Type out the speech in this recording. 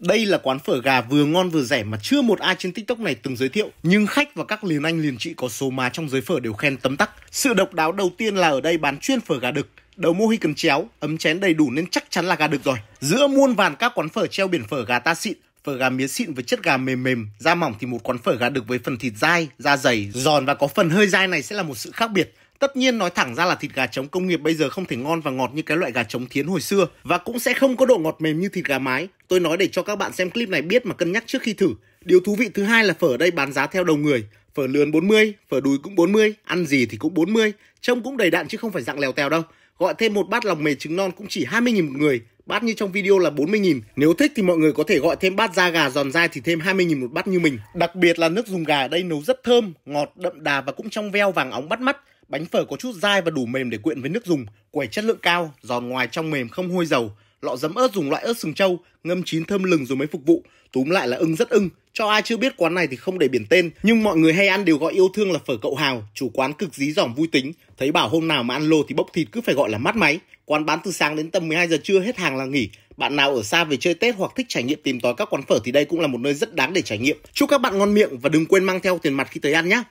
Đây là quán phở gà vừa ngon vừa rẻ mà chưa một ai trên TikTok này từng giới thiệu. Nhưng khách và các liền anh liền chị có số má trong giới phở đều khen tấm tắc. Sự độc đáo đầu tiên là ở đây bán chuyên phở gà đực. Đầu mô hi cần chéo, ấm chén đầy đủ nên chắc chắn là gà đực rồi. Giữa muôn vàn các quán phở treo biển phở gà ta xịn, phở gà mía xịn với chất gà mềm mềm, da mỏng thì một quán phở gà đực với phần thịt dai, da dày, giòn và có phần hơi dai này sẽ là một sự khác biệt. Tất nhiên nói thẳng ra là thịt gà trống công nghiệp bây giờ không thể ngon và ngọt như cái loại gà trống thiến hồi xưa và cũng sẽ không có độ ngọt mềm như thịt gà mái. Tôi nói để cho các bạn xem clip này biết mà cân nhắc trước khi thử. Điều thú vị thứ hai là phở ở đây bán giá theo đầu người. Phở lườn 40, phở đùi cũng 40, ăn gì thì cũng 40, trông cũng đầy đạn chứ không phải dạng lèo tèo đâu. Gọi thêm một bát lòng mề trứng non cũng chỉ 20.000 một người, Bát như trong video là 40.000. Nếu thích thì mọi người có thể gọi thêm bát da gà giòn dai thì thêm 20.000 một bát như mình. Đặc biệt là nước dùng gà ở đây nấu rất thơm, ngọt, đậm đà và cũng trong veo vàng óng bắt mắt. Bánh phở có chút dai và đủ mềm để quyện với nước dùng, quẩy chất lượng cao, giòn ngoài trong mềm không hôi dầu lọ giấm ớt dùng loại ớt sừng trâu, ngâm chín thơm lừng rồi mới phục vụ. Túm lại là ưng rất ưng, cho ai chưa biết quán này thì không để biển tên, nhưng mọi người hay ăn đều gọi yêu thương là phở cậu Hào, chủ quán cực dí dỏm vui tính, thấy bảo hôm nào mà ăn lô thì bốc thịt cứ phải gọi là mắt máy. Quán bán từ sáng đến tầm 12 giờ trưa hết hàng là nghỉ. Bạn nào ở xa về chơi Tết hoặc thích trải nghiệm tìm tòi các quán phở thì đây cũng là một nơi rất đáng để trải nghiệm. Chúc các bạn ngon miệng và đừng quên mang theo tiền mặt khi tới ăn nhé.